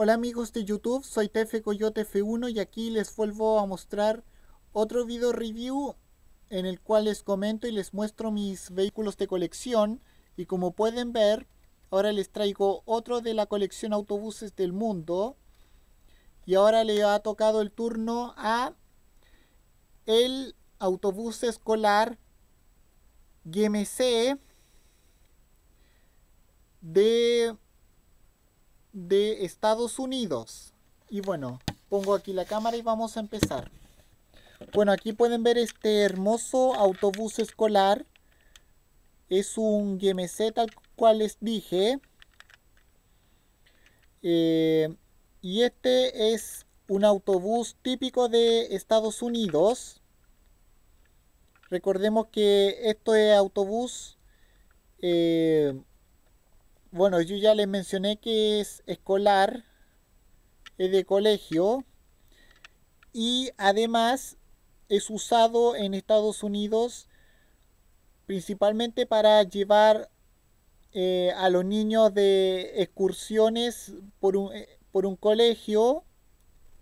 Hola amigos de YouTube, soy Tefe Coyote F1 y aquí les vuelvo a mostrar otro video review en el cual les comento y les muestro mis vehículos de colección y como pueden ver ahora les traigo otro de la colección autobuses del mundo y ahora le ha tocado el turno a el autobús escolar GMC de de Estados Unidos. Y bueno, pongo aquí la cámara y vamos a empezar. Bueno, aquí pueden ver este hermoso autobús escolar. Es un GMC tal cual les dije. Eh, y este es un autobús típico de Estados Unidos. Recordemos que esto es autobús eh, bueno, yo ya les mencioné que es escolar, es de colegio y además es usado en Estados Unidos principalmente para llevar eh, a los niños de excursiones eh, por un colegio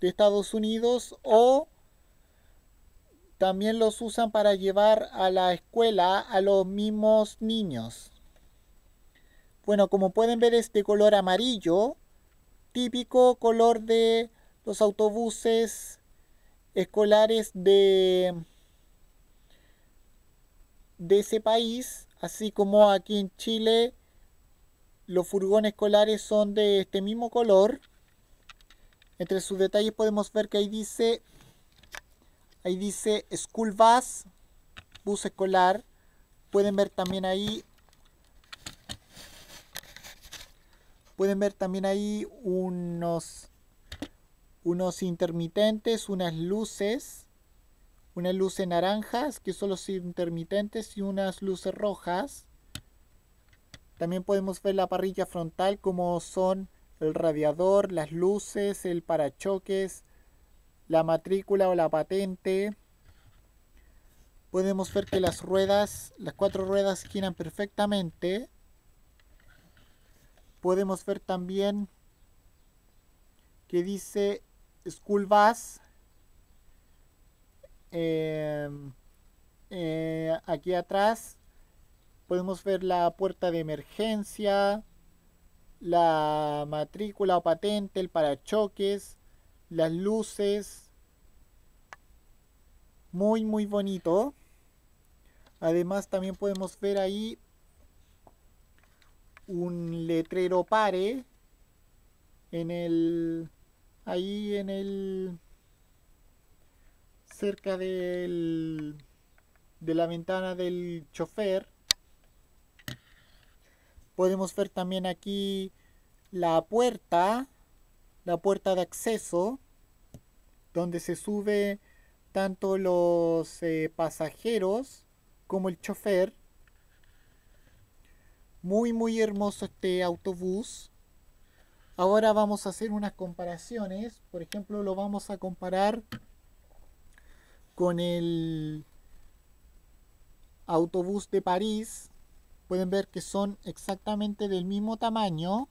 de Estados Unidos o también los usan para llevar a la escuela a los mismos niños. Bueno, como pueden ver es de color amarillo, típico color de los autobuses escolares de, de ese país, así como aquí en Chile los furgones escolares son de este mismo color. Entre sus detalles podemos ver que ahí dice, ahí dice School Bus, bus escolar. Pueden ver también ahí Pueden ver también ahí unos, unos intermitentes, unas luces, unas luces naranjas que son los intermitentes y unas luces rojas. También podemos ver la parrilla frontal como son el radiador, las luces, el parachoques, la matrícula o la patente. Podemos ver que las ruedas, las cuatro ruedas giran perfectamente podemos ver también que dice School Bus. Em, eh, aquí atrás podemos ver la puerta de emergencia, la matrícula o patente, el parachoques, las luces. Muy, muy bonito. Además también podemos ver ahí un letrero pare en el ahí en el cerca del de la ventana del chofer podemos ver también aquí la puerta la puerta de acceso donde se sube tanto los eh, pasajeros como el chofer muy, muy hermoso este autobús. Ahora vamos a hacer unas comparaciones. Por ejemplo, lo vamos a comparar con el autobús de París. Pueden ver que son exactamente del mismo tamaño.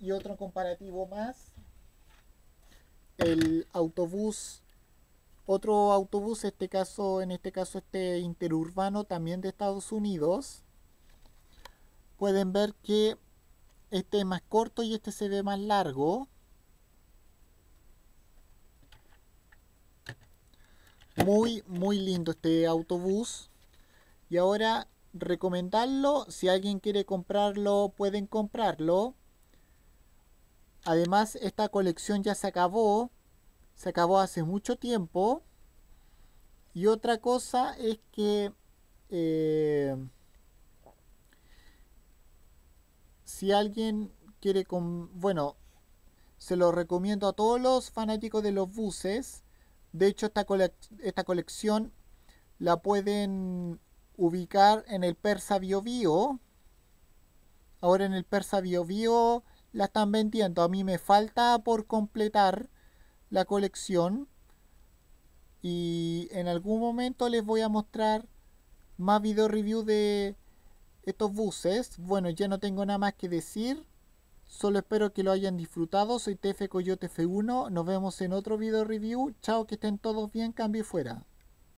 Y otro comparativo más. El autobús otro autobús, este caso, en este caso este interurbano también de Estados Unidos, pueden ver que este es más corto y este se ve más largo. Muy, muy lindo este autobús. Y ahora recomendarlo. Si alguien quiere comprarlo, pueden comprarlo. Además, esta colección ya se acabó. Se acabó hace mucho tiempo. Y otra cosa es que... Eh, si alguien quiere, con, bueno, se lo recomiendo a todos los fanáticos de los buses. De hecho, esta, esta colección la pueden ubicar en el Persa Bio Bio. Ahora en el Persa Bio Bio la están vendiendo. A mí me falta por completar la colección. Y en algún momento les voy a mostrar más video review de estos buses. Bueno, ya no tengo nada más que decir. Solo espero que lo hayan disfrutado. Soy TF Coyote F1. Nos vemos en otro video review. Chao, que estén todos bien. Cambio y fuera.